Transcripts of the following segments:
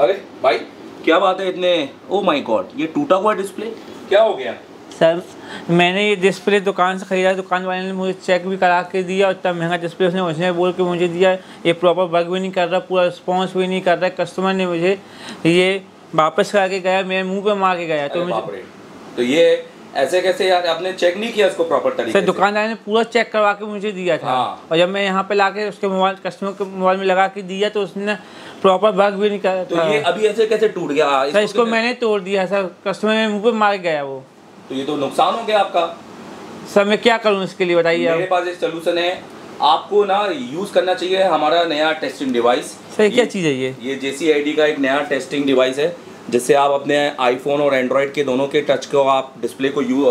अरे भाई क्या बात है इतने ओ माई गॉड ये टूटा हुआ डिस्प्ले क्या हो गया सर मैंने ये डिस्प्ले दुकान से ख़रीदा दुकान वाले ने मुझे चेक भी करा के दिया और इतना महंगा डिस्प्ले उसने उसने बोल के मुझे दिया ये प्रॉपर वर्क भी नहीं कर रहा पूरा रिस्पॉन्स भी नहीं कर रहा कस्टमर ने मुझे ये वापस करा के गया मेरे मुंह पे मार के गया तो मुझे तो ये ऐसे कैसे यार आपने चेक नहीं किया उसको प्रॉपर तरीके से दुकानदार ने पूरा चेक करवा के मुझे दिया था हाँ। और जब मैं यहाँ पे लाके उसके मोबाइल कस्टमर के मोबाइल में लगा के दिया तो उसने प्रॉपर भाग भी नहीं कर तो ये हाँ। अभी ऐसे कैसे टूट गया इसको इसको मैंने तोड़ दिया सर कस्टमर मुंह पे मार गया वो तो ये तो नुकसान हो गया आपका सर मैं क्या करूँ इसके लिए बताइए मेरे पास एक सोल्यूशन है आपको ना यूज करना चाहिए हमारा नया टेस्टिंग डिवाइस सर क्या चीज़ है ये ये जेसीआईडी का एक नया टेस्टिंग डिवाइस है जिससे आप अपने आईफोन और एंड्रॉयड के दोनों के टच को आप डिस्प्ले को यू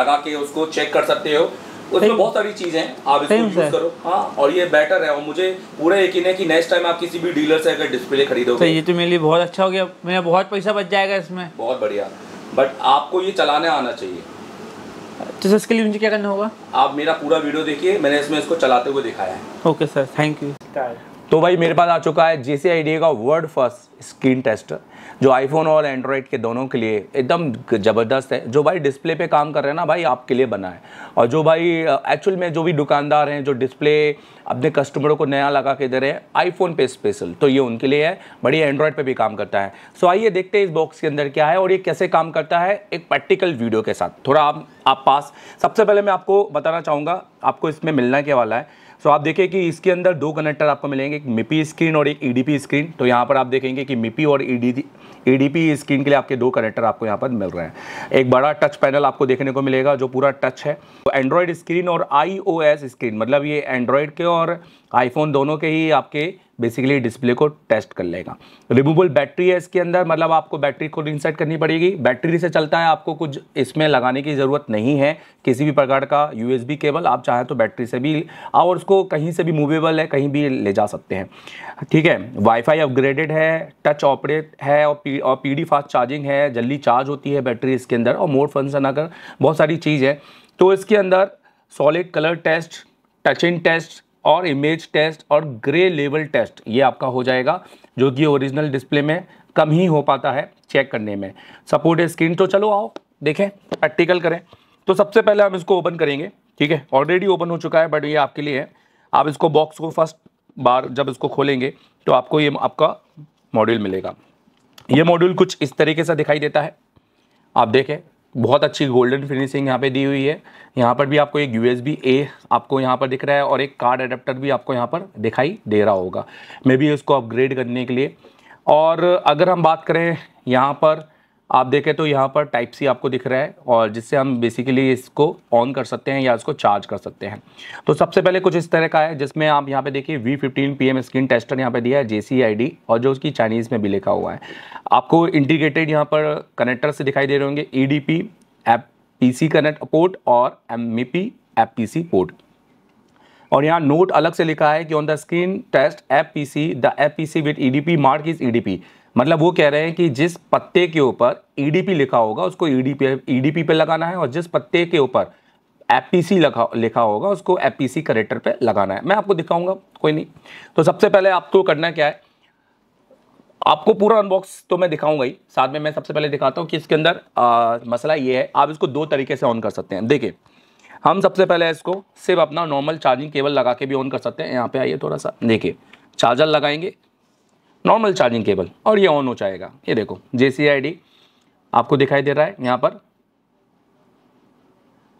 लगा के उसको चेक कर सकते हो उसमें बहुत सारी चीजें हैं आप इसको यूज करो हाँ और ये बेटर है और मुझे पूरा यकीन है कि नेक्स्ट टाइम आप किसी भी डीलर से अगर डिस्प्ले खरीदोगे तो ये तो मेरे लिए बहुत अच्छा हो गया मेरा बहुत पैसा बच जाएगा इसमें बहुत बढ़िया बट आपको ये चलाने आना चाहिए तो सर इसके लिए मुझे क्या करना होगा आप मेरा पूरा वीडियो देखिए मैंने इसमें इसको चलाते हुए दिखाया है ओके सर थैंक यू तो भाई मेरे पास आ चुका है जे सी का वर्ल्ड फर्स्ट स्क्रीन टेस्टर जो आईफोन और एंड्रॉयड के दोनों के लिए एकदम ज़बरदस्त है जो भाई डिस्प्ले पे काम कर रहे हैं ना भाई आपके लिए बना है और जो भाई एक्चुअल में जो भी दुकानदार हैं जो डिस्प्ले अपने कस्टमरों को नया लगा के दे रहे हैं आईफोन पे स्पेशल तो ये उनके लिए है बढ़िया एंड्रॉयड पे भी काम करता है सो आइए देखते हैं इस बॉक्स के अंदर क्या है और ये कैसे काम करता है एक प्रैक्टिकल वीडियो के साथ थोड़ा आप, आप पास सबसे पहले मैं आपको बताना चाहूँगा आपको इसमें मिलना क्या वाला है सो आप देखिए कि इसके अंदर दो कनेक्टर आपको मिलेंगे एक मिपी स्क्रीन और एक ईडीपी e स्क्रीन तो यहाँ पर आप देखेंगे कि मिपी और ईडी ईडीपी स्क्रीन के लिए आपके दो कनेक्टर आपको यहाँ पर मिल रहे हैं एक बड़ा टच पैनल आपको देखने को मिलेगा जो पूरा टच है तो एंड्रॉयड स्क्रीन और आई स्क्रीन मतलब ये एंड्रॉयड के और आईफोन दोनों के ही आपके बेसिकली डिस्प्ले को टेस्ट कर लेगा रिमूवल बैटरी है इसके अंदर मतलब आपको बैटरी को इंसर्ट करनी पड़ेगी बैटरी से चलता है आपको कुछ इसमें लगाने की ज़रूरत नहीं है किसी भी प्रकार का यू केबल आप चाहें तो बैटरी से भी और उसको कहीं से भी मूवेबल है कहीं भी ले जा सकते हैं ठीक है वाईफाई अपग्रेडेड है टच ऑपरेट है और पी और पी फास्ट चार्जिंग है जल्दी चार्ज होती है बैटरी इसके अंदर और मोड फंक्शन अगर बहुत सारी चीज़ है तो इसके अंदर solid colour test touch in test और इमेज टेस्ट और ग्रे लेवल टेस्ट ये आपका हो जाएगा जो कि ओरिजिनल डिस्प्ले में कम ही हो पाता है चेक करने में सपोर्ट स्क्रीन तो चलो आओ देखें प्रैक्टिकल करें तो सबसे पहले हम इसको ओपन करेंगे ठीक है ऑलरेडी ओपन हो चुका है बट ये आपके लिए है आप इसको बॉक्स को फर्स्ट बार जब इसको खोलेंगे तो आपको ये आपका मॉड्यूल मिलेगा ये मॉड्यूल कुछ इस तरीके से दिखाई देता है आप देखें बहुत अच्छी गोल्डन फिनिशिंग यहाँ पे दी हुई है यहाँ पर भी आपको एक यू एस ए आपको यहाँ पर दिख रहा है और एक कार्ड अडेप्टर भी आपको यहाँ पर दिखाई दे रहा होगा मे बी उसको अपग्रेड करने के लिए और अगर हम बात करें यहाँ पर आप देखें तो यहाँ पर टाइप सी आपको दिख रहा है और जिससे हम बेसिकली इसको ऑन कर सकते हैं या इसको चार्ज कर सकते हैं तो सबसे पहले कुछ इस तरह का है जिसमें आप यहाँ पे देखिए V fifteen P M screen tester यहाँ पे दिया है जे और जो उसकी चाइनीज़ में भी लिखा हुआ है आपको इंटीग्रेटेड यहाँ पर कनेक्टर से दिखाई दे रहे होंगे E D P F P C connect port और M E P F P C port और यहाँ नोट अलग से लिखा है कि on the screen test F P C the F P C with E D P mark is E D P मतलब वो कह रहे हैं कि जिस पत्ते के ऊपर ईडीपी e लिखा होगा उसको ईडीपी e ईडीपी e पे लगाना है और जिस पत्ते के ऊपर एपीसी लिखा लिखा होगा उसको एपीसी करेक्टर पे लगाना है मैं आपको दिखाऊंगा कोई नहीं तो सबसे पहले आपको करना क्या है आपको पूरा अनबॉक्स तो मैं दिखाऊंगा ही साथ में मैं सबसे पहले दिखाता हूँ कि इसके अंदर आ, मसला ये है आप इसको दो तरीके से ऑन कर सकते हैं देखिए हम सबसे पहले इसको सिर्फ अपना नॉर्मल चार्जिंग केबल लगा के भी ऑन कर सकते हैं यहाँ पे आइए थोड़ा सा देखिए चार्जर लगाएंगे नॉर्मल चार्जिंग केबल और ये ऑन हो जाएगा ये देखो जे आपको दिखाई दे रहा है यहाँ पर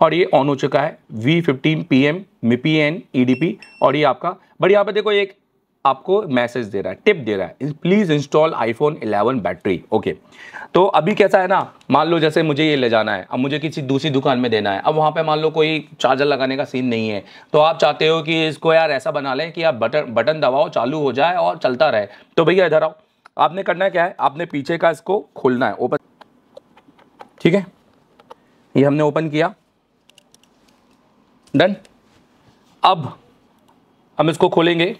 और ये ऑन हो चुका है V15 PM MIPI N EDP और ये आपका बट यहाँ पर देखो एक आपको मैसेज दे रहा है टिप दे रहा है please install iPhone 11 battery okay तो अभी कैसा है ना मान लो जैसे मुझे ये ले जाना है अब मुझे किसी दूसरी दुकान में देना है अब वहां पे मान लो कोई चार्जर लगाने का सीन नहीं है तो आप चाहते हो कि इसको यार ऐसा बना लें कि आप बटन बटन दबाओ चालू हो जाए और चलता रहे तो भैया इधर आओ आपने करना क्या है आपने पीछे का इसको खोलना है ओपन ठीक है ये हमने ओपन किया डन अब हम इसको खोलेंगे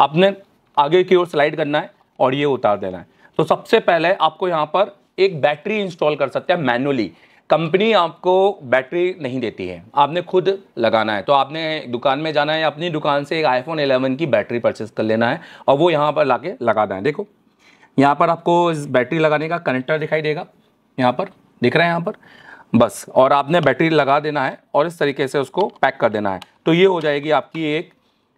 आपने आगे की ओर स्लाइड करना है और ये उतार देना है तो सबसे पहले आपको यहाँ पर एक बैटरी इंस्टॉल कर सकते हैं मैनुअली कंपनी आपको बैटरी नहीं देती है आपने खुद लगाना है तो आपने दुकान में जाना है अपनी दुकान से एक आईफोन 11 की बैटरी परचेस कर लेना है और वो यहाँ पर लाके लगाना है देखो यहाँ पर आपको इस बैटरी लगाने का कनेक्टर दिखाई देगा यहाँ पर दिख रहा है यहाँ पर बस और आपने बैटरी लगा देना है और इस तरीके से उसको पैक कर देना है तो ये हो जाएगी आपकी एक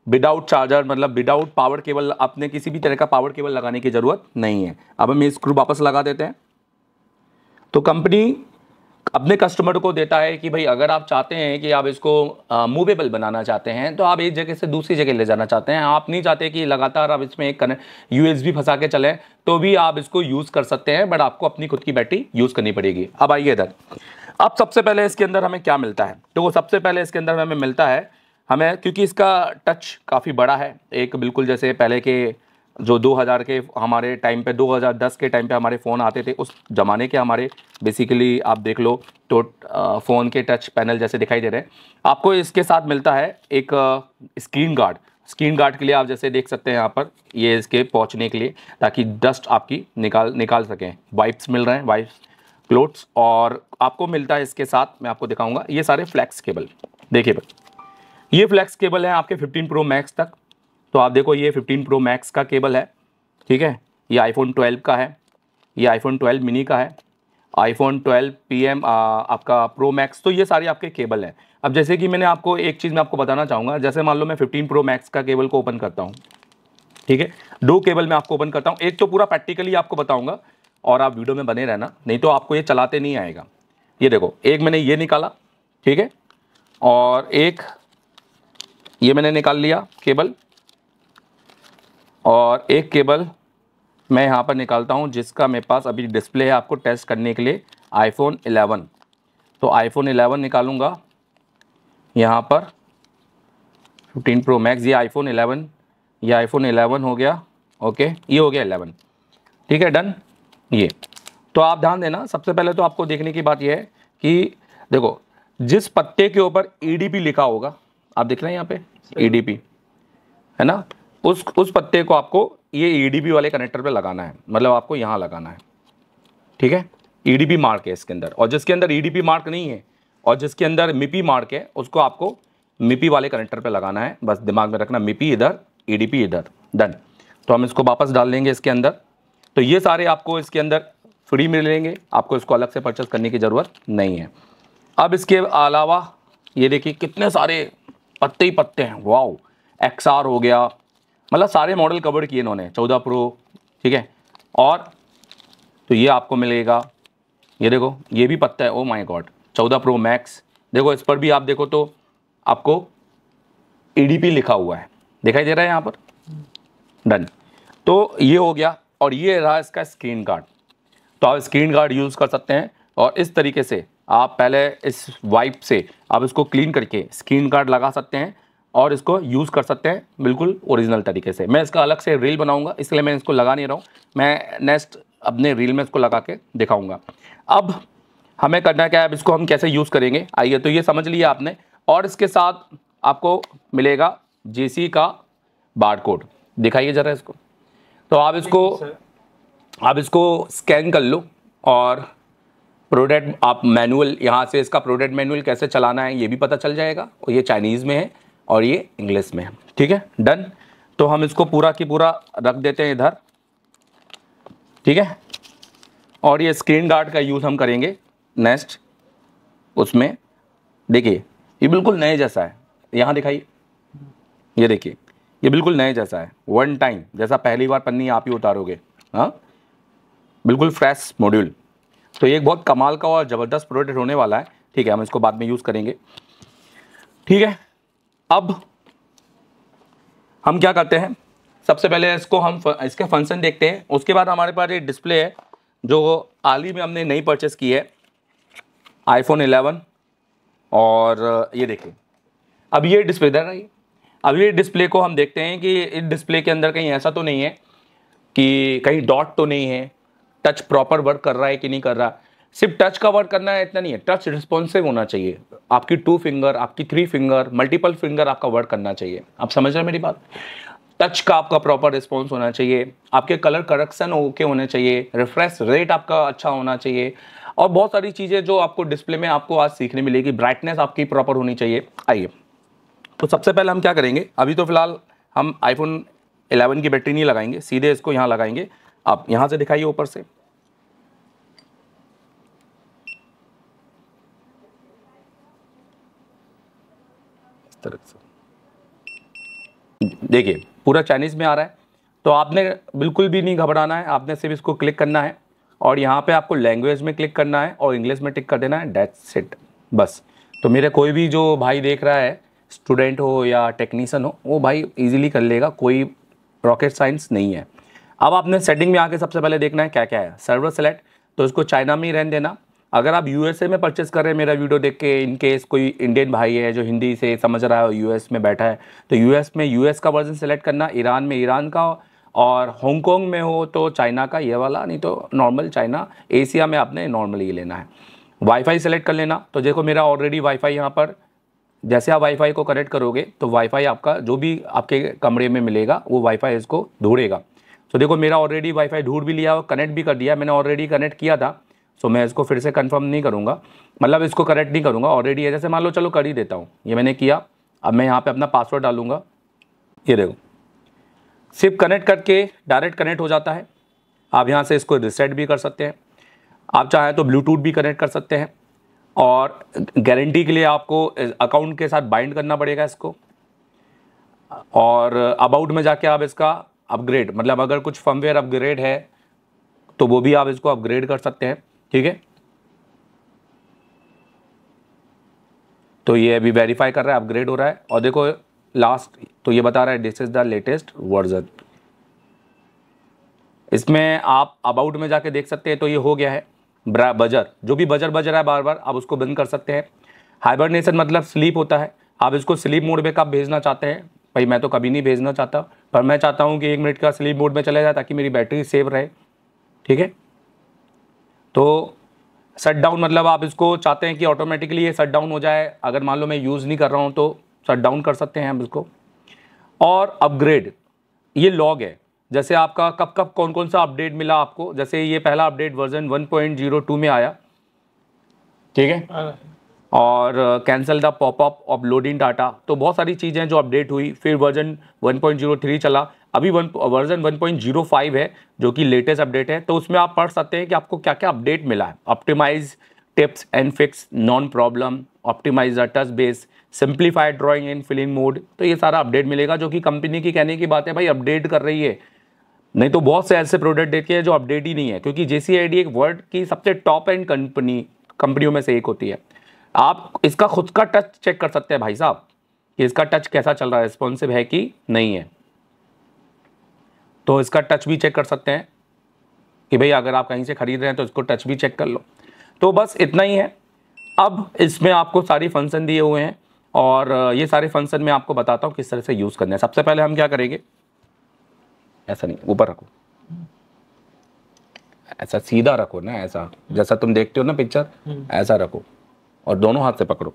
विदाउट चार्जर मतलब विदाउट पावर केबल आपने किसी भी तरह का पावर केबल लगाने की ज़रूरत नहीं है अब हम स्क्रू वापस लगा देते हैं तो कंपनी अपने कस्टमर को देता है कि भाई अगर आप चाहते हैं कि आप इसको मूवेबल बनाना चाहते हैं तो आप एक जगह से दूसरी जगह ले जाना चाहते हैं आप नहीं चाहते कि लगातार आप इसमें एक कनेक्ट एस फंसा के चलें तो भी आप इसको यूज़ कर सकते हैं बट आपको अपनी खुद की बैटरी यूज़ करनी पड़ेगी अब आइए इधर अब सबसे पहले इसके अंदर हमें क्या मिलता है तो सबसे पहले इसके अंदर हमें मिलता है हमें क्योंकि इसका टच काफ़ी बड़ा है एक बिल्कुल जैसे पहले के जो 2000 के हमारे टाइम पे 2010 के टाइम पे हमारे फ़ोन आते थे उस ज़माने के हमारे बेसिकली आप देख लो तो फ़ोन के टच पैनल जैसे दिखाई दे रहे हैं आपको इसके साथ मिलता है एक स्क्रीन गार्ड स्क्रीन गार्ड के लिए आप जैसे देख सकते हैं यहाँ पर ये इसके पहुँचने के लिए ताकि डस्ट आपकी निकाल निकाल सकें वाइप्स मिल रहे हैं वाइप्स क्लोथ्स और आपको मिलता है इसके साथ मैं आपको दिखाऊँगा ये सारे फ्लैक्स केबल देखिए भाई ये फ्लैक्स केबल है आपके 15 प्रो मैक्स तक तो आप देखो ये 15 प्रो मैक्स का केबल है ठीक है ये आईफोन 12 का है ये आईफोन 12 मिनी का है आईफोन 12 पीएम आपका प्रो मैक्स तो ये सारे आपके केबल हैं अब जैसे कि मैंने आपको एक चीज़ मैं आपको बताना चाहूँगा जैसे मान लो मैं फ़िफ्टीन प्रो मैक्स का केबल को ओपन करता हूँ ठीक है दो केबल मैं आपको ओपन करता हूँ एक तो पूरा प्रैक्टिकली आपको बताऊँगा और आप वीडियो में बने रहना नहीं तो आपको ये चलाते नहीं आएगा ये देखो एक मैंने ये निकाला ठीक है और एक ये मैंने निकाल लिया केबल और एक केबल मैं यहाँ पर निकालता हूँ जिसका मेरे पास अभी डिस्प्ले है आपको टेस्ट करने के लिए आईफोन 11 तो आईफोन 11 निकालूँगा यहाँ पर 15 प्रो मैक्स ये आईफोन 11 ये आईफोन 11 हो गया ओके ये हो गया 11 ठीक है डन ये तो आप ध्यान देना सबसे पहले तो आपको देखने की बात यह है कि देखो जिस पत्ते के ऊपर ई e लिखा होगा आप देख रहे हैं यहाँ पे ईडीपी है ना उस उस पत्ते को आपको ये ईडीपी वाले कनेक्टर पे लगाना है मतलब आपको यहाँ लगाना है ठीक है ईडीपी मार्क है इसके अंदर और जिसके अंदर ईडीपी मार्क नहीं है और जिसके अंदर मिपी मार्क है उसको आपको मिपी वाले कनेक्टर पे लगाना है बस दिमाग में रखना मिपी इधर ईडीपी इधर डन तो हम इसको वापस डाल देंगे इसके अंदर तो ये सारे आपको इसके अंदर फ्री लेंगे आपको इसको अलग से परचेस करने की ज़रूरत नहीं है अब इसके अलावा ये देखिए कितने सारे पत्ते ही पत्ते हैं वाओ एक्स हो गया मतलब सारे मॉडल कवर किए इन्होंने चौदह प्रो ठीक है और तो ये आपको मिलेगा ये देखो ये भी पत्ता है ओ माय गॉड चौदह प्रो मैक्स देखो इस पर भी आप देखो तो आपको ई e लिखा हुआ है दिखाई दे रहा है यहाँ पर डन तो ये हो गया और ये रहा इसका स्क्रीन कार्ड तो आप स्क्रीन कार्ड यूज़ कर सकते हैं और इस तरीके से आप पहले इस वाइप से आप इसको क्लीन करके स्क्रीन गार्ड लगा सकते हैं और इसको यूज़ कर सकते हैं बिल्कुल ओरिजिनल तरीके से मैं इसका अलग से रील बनाऊंगा इसलिए मैं इसको लगा नहीं रहा हूँ मैं नेक्स्ट अपने रील में इसको लगा के दिखाऊंगा अब हमें करना क्या है अब इसको हम कैसे यूज़ करेंगे आइए तो ये समझ लिया आपने और इसके साथ आपको मिलेगा जे का बार कोड दिखाइए ज़रा इसको तो आप इसको आप इसको स्कैन कर लो और प्रोडक्ट आप मैनुअल यहाँ से इसका प्रोडक्ट मैनुअल कैसे चलाना है ये भी पता चल जाएगा और ये चाइनीज़ में है और ये इंग्लिश में है ठीक है डन तो हम इसको पूरा की पूरा रख देते हैं इधर ठीक है और ये स्क्रीन गार्ड का यूज़ हम करेंगे नेक्स्ट उसमें देखिए ये बिल्कुल नए जैसा है यहाँ दिखाइए ये देखिए ये बिल्कुल नए जैसा है वन टाइम जैसा पहली बार पन्नी आप ही उतारोगे हाँ बिल्कुल फ्रेश मॉड्यूल तो ये एक बहुत कमाल का और ज़बरदस्त प्रोडक्ट होने वाला है ठीक है हम इसको बाद में यूज़ करेंगे ठीक है अब हम क्या करते हैं सबसे पहले इसको हम इसके फंक्शन देखते हैं उसके बाद हमारे पास ये डिस्प्ले है जो हाल ही में हमने नई परचेस की है आईफोन 11 और ये देखिए अब ये डिस्प्ले दे रही अब ये डिस्प्ले को हम देखते हैं कि इस डिस्प्ले के अंदर कहीं ऐसा तो नहीं है कि कहीं डॉट तो नहीं है टच प्रॉपर वर्क कर रहा है कि नहीं कर रहा सिर्फ टच का वर्क करना है इतना नहीं है टच रिस्पॉन्सिव होना चाहिए आपकी टू फिंगर आपकी थ्री फिंगर मल्टीपल फिंगर आपका वर्क करना चाहिए आप समझ रहे हैं मेरी बात टच का आपका प्रॉपर रिस्पॉन्स होना चाहिए आपके कलर करेक्शन ओके होने चाहिए रिफ्रेश रेट आपका अच्छा होना चाहिए और बहुत सारी चीज़ें जो आपको डिस्प्ले में आपको आज सीखने मिलेगी ब्राइटनेस आपकी प्रॉपर होनी चाहिए आइए तो सबसे पहले हम क्या करेंगे अभी तो फिलहाल हम आईफोन 11 की बैटरी नहीं लगाएंगे सीधे इसको यहाँ लगाएंगे आप यहाँ से दिखाइए ऊपर से तरह से देखिए पूरा चाइनीज़ में आ रहा है तो आपने बिल्कुल भी नहीं घबराना है आपने सिर्फ इसको क्लिक करना है और यहाँ पे आपको लैंग्वेज में क्लिक करना है और इंग्लिश में टिक कर देना है डेट सेट बस तो मेरे कोई भी जो भाई देख रहा है स्टूडेंट हो या टेक्नीसन हो वो भाई इजीली कर लेगा कोई रॉकेट साइंस नहीं है अब आपने सेटिंग में आके सबसे पहले देखना है क्या क्या है सर्वर सेलेक्ट तो इसको चाइना में ही रहने देना अगर आप यूएसए में परचेस कर रहे हैं मेरा वीडियो देख के इनकेस कोई इंडियन भाई है जो हिंदी से समझ रहा है यू यूएस में बैठा है तो यूएस में यूएस का वर्जन सेलेक्ट करना ईरान में ईरान का और हांगकॉन्ग में हो तो चाइना का ये वाला नहीं तो नॉर्मल चाइना एशिया में आपने नॉर्मली लेना है वाईफाई सेलेक्ट कर लेना तो देखो मेरा ऑलरेडी वाईफाई यहाँ पर जैसे आप वाईफाई को कनेक्ट करोगे तो वाईफाई आपका जो भी आपके कमरे में मिलेगा वो वाईफाई इसको ढूंढेगा तो देखो मेरा ऑलरेडी वाईफाई ढूंढ भी लिया और कनेक्ट भी कर दिया मैंने ऑलरेडी कनेक्ट किया था सो मैं इसको फिर से कंफर्म नहीं करूँगा मतलब इसको करेक्ट नहीं करूँगा ऑलरेडी है जैसे मान लो चलो कर ही देता हूँ ये मैंने किया अब मैं यहाँ पे अपना पासवर्ड डालूँगा ये देखो सिर्फ कनेक्ट करके डायरेक्ट कनेक्ट हो जाता है आप यहाँ से इसको रिसेट भी कर सकते हैं आप चाहें तो ब्लूटूथ भी कनेक्ट कर सकते हैं और गारंटी के लिए आपको अकाउंट के साथ बाइंड करना पड़ेगा इसको और अबाउट में जाके आप इसका अपग्रेड मतलब अगर कुछ फर्मवेयर अपग्रेड है तो वो भी आप इसको अपग्रेड कर सकते हैं ठीक है तो ये अभी वेरीफाई कर रहा है अपग्रेड हो रहा है और देखो लास्ट तो ये बता रहा है this is the latest version इसमें आप अबाउट में जाके देख सकते हैं तो ये हो गया है बजर जो भी बजर बज रहा है बार बार आप उसको बंद कर सकते हैं हाइबरनेशन मतलब स्लीप होता है आप इसको स्लीप मोड में कब भेजना चाहते हैं भाई मैं तो कभी नहीं भेजना चाहता पर मैं चाहता हूँ कि एक मिनट का स्लीप मोड में चला जाए ताकि मेरी बैटरी सेव रहे ठीक है तो शट डाउन मतलब आप इसको चाहते हैं कि ऑटोमेटिकली ये शट डाउन हो जाए अगर मान लो मैं यूज़ नहीं कर रहा हूँ तो शट डाउन कर सकते हैं हम इसको और अपग्रेड ये लॉग है जैसे आपका कब कब कौन कौन सा अपडेट मिला आपको जैसे ये पहला अपडेट वर्जन 1.02 में आया ठीक है हाँ। और cancel the popup of loading data तो बहुत सारी चीज़ें जो अपडेट हुई फिर वर्जन 1.03 चला अभी वन वर्जन 1.05 है जो कि लेटेस्ट अपडेट है तो उसमें आप पढ़ सकते हैं कि आपको क्या क्या अपडेट मिला है optimize tips and fix known problem optimize touch base simplified drawing and filling mode तो ये सारा अपडेट मिलेगा जो कि कंपनी की कहने की बात है भाई अपडेट कर रही है नहीं तो बहुत से ऐसे प्रोडक्ट देते हैं जो अपडेट ही नहीं है क्योंकि जे एक वर्ल्ड की सबसे टॉप एंड कंपनी कंपनियों में से एक होती है आप इसका खुद का टच चेक कर सकते हैं भाई साहब कि इसका टच कैसा चल रहा है रिस्पॉन्सिव है कि नहीं है तो इसका टच भी चेक कर सकते हैं कि भाई अगर आप कहीं से ख़रीद रहे हैं तो इसको टच भी चेक कर लो तो बस इतना ही है अब इसमें आपको सारी फंक्शन दिए हुए हैं और ये सारे फंक्शन मैं आपको बताता हूँ किस तरह से यूज़ करना है सबसे पहले हम क्या करेंगे ऐसा नहीं ऊपर रखो ऐसा सीधा रखो ना ऐसा जैसा तुम देखते हो ना पिक्चर हम्म। ऐसा रखो और दोनों हाथ से पकड़ो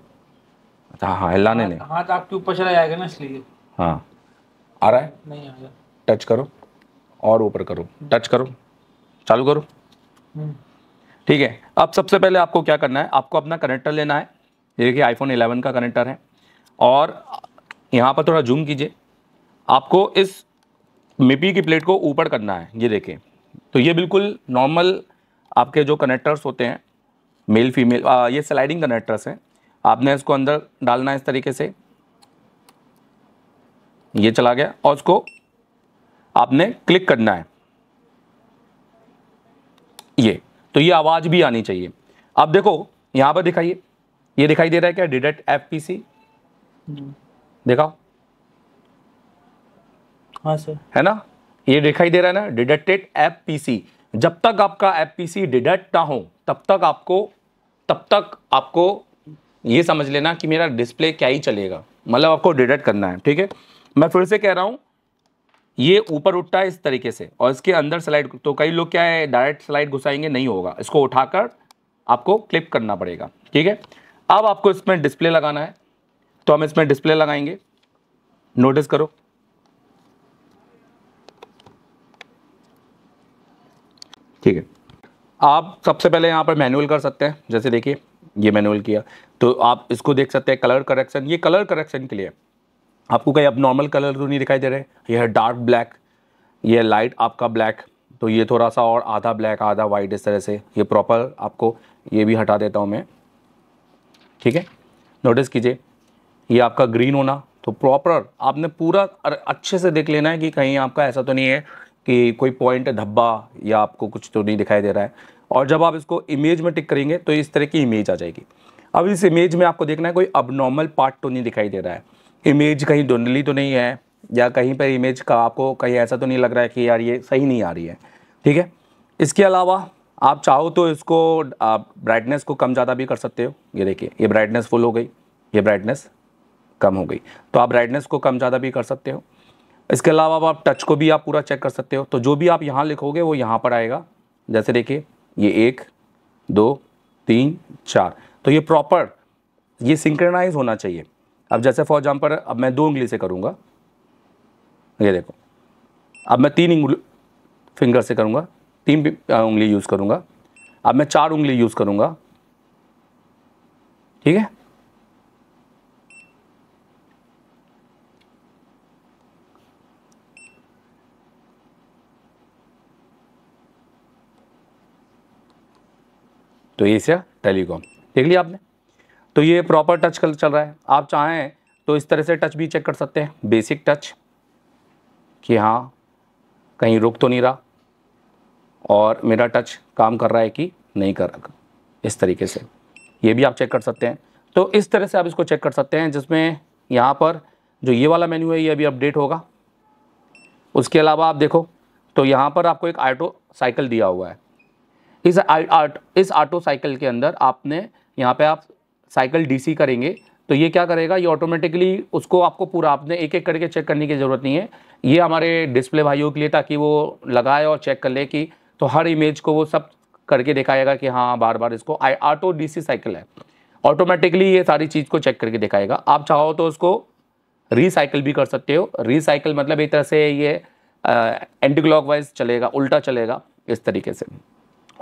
हाँ हाँ हिलाने नहीं हाथ आपके ऊपर चला जाएगा ना इसलिए हाँ आ रहा है नहीं आ रहा टच करो और ऊपर करो टच करो चालू करो ठीक है अब सबसे पहले आपको क्या करना है आपको अपना कनेक्टर लेना है ये देखिए आईफोन 11 का कनेक्टर है और यहाँ पर थोड़ा जूम कीजिए आपको इस मिपी की प्लेट को ऊपर करना है ये देखें तो ये बिल्कुल नॉर्मल आपके जो कनेक्टर्स होते हैं मेल फीमेल आ, ये स्लाइडिंग कनेक्टर्स हैं आपने इसको अंदर डालना है इस तरीके से ये चला गया और उसको आपने क्लिक करना है ये तो ये आवाज़ भी आनी चाहिए अब देखो यहां पर दिखाइए ये दिखाई दे रहा है क्या डिडेट एफ पी सी देखा हाँ सर है ना ये दिखाई दे रहा है ना डिडक्टेड एफ पी सी जब तक आपका एफ पी सी डिडक्ट ना हो तब तक आपको तब तक आपको ये समझ लेना कि मेरा डिस्प्ले क्या ही चलेगा मतलब आपको डिडक्ट करना है ठीक है मैं फिर से कह रहा हूँ ये ऊपर उठता है इस तरीके से और इसके अंदर स्लाइड तो कई लोग क्या है डायरेक्ट स्लाइड घुसाएंगे नहीं होगा इसको उठाकर आपको क्लिप करना पड़ेगा ठीक है अब आपको इसमें डिस्प्ले लगाना है तो हम इसमें डिस्प्ले लगाएंगे नोटिस करो ठीक है आप सबसे पहले यहाँ पर मैनुअल कर सकते हैं जैसे देखिए ये मैनुअल किया तो आप इसको देख सकते हैं कलर करेक्शन ये कलर करेक्शन के लिए आपको कहीं अब नॉर्मल कलर तो नहीं दिखाई दे रहे यह है डार्क ब्लैक यह लाइट आपका ब्लैक तो ये थोड़ा सा और आधा ब्लैक आधा वाइट इस तरह से ये प्रॉपर आपको ये भी हटा देता हूँ मैं ठीक है नोटिस कीजिए ये आपका ग्रीन होना तो प्रॉपर आपने पूरा अच्छे से देख लेना है कि कहीं आपका ऐसा तो नहीं है कि कोई पॉइंट धब्बा या आपको कुछ तो नहीं दिखाई दे रहा है और जब आप इसको इमेज में टिक करेंगे तो इस तरह की इमेज आ जाएगी अब इस इमेज में आपको देखना है कोई अब पार्ट तो नहीं दिखाई दे रहा है इमेज कहीं धुंधली तो नहीं है या कहीं पर इमेज का आपको कहीं ऐसा तो नहीं लग रहा है कि यार ये सही नहीं आ रही है ठीक है इसके अलावा आप चाहो तो इसको आप ब्राइटनेस को कम ज़्यादा भी कर सकते हो ये देखिए ये ब्राइटनेस फुल हो गई ये ब्राइटनेस कम हो गई तो आप ब्राइटनेस को कम ज़्यादा भी कर सकते हो इसके अलावा आप, आप टच को भी आप पूरा चेक कर सकते हो तो जो भी आप यहाँ लिखोगे वो यहाँ पर आएगा जैसे देखिए ये एक दो तीन चार तो ये प्रॉपर ये सिंक्रनाइज होना चाहिए अब जैसे फॉर एग्जाम्पल अब मैं दो उंगली से करूँगा ये देखो अब मैं तीन उंगली फिंगर से करूँगा तीन उंगली यूज़ करूँगा अब मैं चार उंगली यूज़ करूँगा ठीक है तो ये टेलीकॉम देख लिया आपने तो ये प्रॉपर टच कल चल रहा है आप चाहें तो इस तरह से टच भी चेक कर सकते हैं बेसिक टच कि हाँ कहीं रुक तो नहीं रहा और मेरा टच काम कर रहा है कि नहीं कर रहा इस तरीके से ये भी आप चेक कर सकते हैं तो इस तरह से आप इसको चेक कर सकते हैं जिसमें यहाँ पर जो ये वाला मेन्यू है ये अभी अपडेट होगा उसके अलावा आप देखो तो यहाँ पर आपको एक ऑटो साइकिल दिया हुआ है इस आट, इस ऑटो साइकिल के अंदर आपने यहाँ पे आप साइकिल डीसी करेंगे तो ये क्या करेगा ये ऑटोमेटिकली उसको आपको पूरा आपने एक एक करके चेक करने की ज़रूरत नहीं है ये हमारे डिस्प्ले भाइयों के लिए ताकि वो लगाए और चेक कर ले कि तो हर इमेज को वो सब करके दिखाएगा कि हाँ बार बार इसको आई ऑटो डी साइकिल है ऑटोमेटिकली ये सारी चीज़ को चेक करके दिखाएगा आप चाहो तो उसको रिसाइकिल भी कर सकते हो रिसाइकिल मतलब एक तरह से ये एंटी क्लॉक वाइज चलेगा उल्टा चलेगा इस तरीके से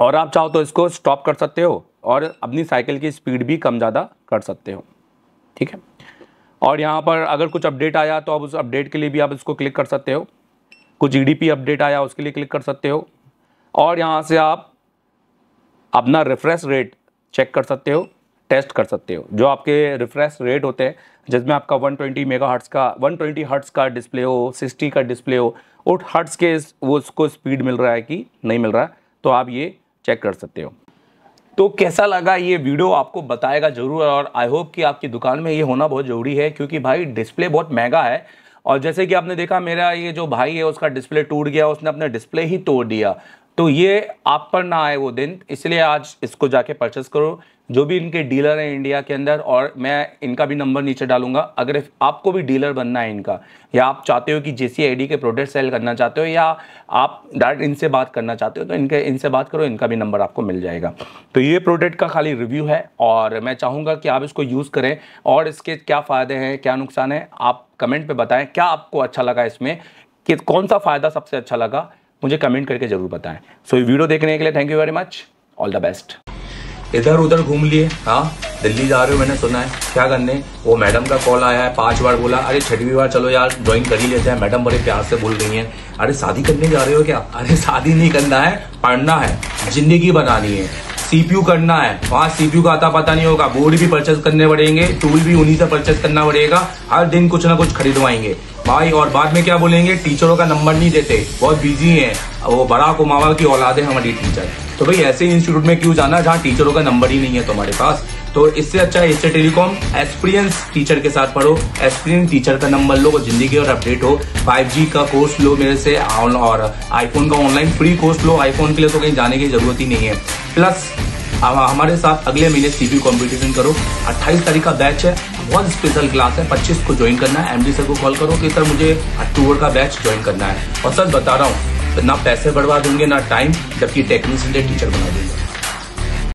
और आप चाहो तो इसको स्टॉप कर सकते हो और अपनी साइकिल की स्पीड भी कम ज़्यादा कर सकते हो ठीक है और यहाँ पर अगर कुछ अपडेट आया तो आप उस अपडेट के लिए भी आप इसको क्लिक कर सकते हो कुछ ई अपडेट आया उसके लिए क्लिक कर सकते हो और यहाँ से आप अपना रिफ्रेश रेट चेक कर सकते हो टेस्ट कर सकते हो जो आपके रिफ्रेश रेट होते हैं जिसमें आपका 120 ट्वेंटी मेगा का 120 ट्वेंटी हर्ट्स का डिस्प्ले हो 60 का डिस्प्ले हो और हर्ट्स के वो उसको स्पीड मिल रहा है कि नहीं मिल रहा है तो आप ये चेक कर सकते हो तो कैसा लगा ये वीडियो आपको बताएगा ज़रूर और आई होप कि आपकी दुकान में ये होना बहुत ज़रूरी है क्योंकि भाई डिस्प्ले बहुत महंगा है और जैसे कि आपने देखा मेरा ये जो भाई है उसका डिस्प्ले टूट गया उसने अपने डिस्प्ले ही तोड़ दिया तो ये आप पर ना आए वो दिन इसलिए आज इसको जाके परचेस करो जो भी इनके डीलर हैं इंडिया के अंदर और मैं इनका भी नंबर नीचे डालूंगा अगर आपको भी डीलर बनना है इनका या आप चाहते हो कि जे सी के प्रोडक्ट सेल करना चाहते हो या आप डायरेक्ट इनसे बात करना चाहते हो तो इनके इनसे बात करो इनका भी नंबर आपको मिल जाएगा तो ये प्रोडक्ट का खाली रिव्यू है और मैं चाहूँगा कि आप इसको यूज़ करें और इसके क्या फ़ायदे हैं क्या नुकसान है आप कमेंट पर बताएँ क्या आपको अच्छा लगा इसमें कि कौन सा फ़ायदा सबसे अच्छा लगा मुझे कमेंट करके ज़रूर बताएँ सो so, वीडियो देखने के लिए thank you very much all the best इधर उधर घूम लिए हाँ दिल्ली जा रहे हो मैंने सुना है क्या करने वो मैडम का कॉल आया है पांच बार बोला अरे छठवीं बार चलो यार ज्वाइन कर ही लेते हैं मैडम बड़े प्यार से बोल रही है अरे शादी करने जा रहे हो क्या अरे शादी नहीं करना है पढ़ना है जिंदगी बनानी है सीपीयू करना है वहां सीपीयू का आता पता नहीं होगा बोर्ड भी परचेज करने पड़ेंगे टूल भी उन्हीं से परचेज करना पड़ेगा हर दिन कुछ ना कुछ खरीदवाएंगे भाई और बाद में क्या बोलेंगे टीचरों का नंबर नहीं देते बहुत बिजी हैं वो बड़ा कुमावा की औलाद है हमारी टीचर तो भाई ऐसे इंस्टीट्यूट में क्यों जाना जहाँ टीचरों का नंबर ही नहीं है तुम्हारे पास तो इससे अच्छा इससे टेलीकॉम एक्सपीरियंस टीचर के साथ पढ़ो एक्सपीरियंस टीचर का नंबर लो जिंदगी और अपडेट हो 5G का कोर्स लो मेरे से और आईफोन का ऑनलाइन फ्री कोर्स लो आईफोन के लिए तो कहीं जाने की जरूरत ही नहीं है प्लस हमारे साथ अगले महीने सीपी कॉम्पिटिशन करो 28 तारीख का बैच है बहुत स्पेशल क्लास है पच्चीस को ज्वाइन करना है एमडी सर को कॉल करो कि सर मुझे अक्टूबर का बैच ज्वाइन करना है और सर बता रहा हूँ ना पैसे बढ़वा देंगे ना टाइम जबकि टेक्निशियन टीचर बना देंगे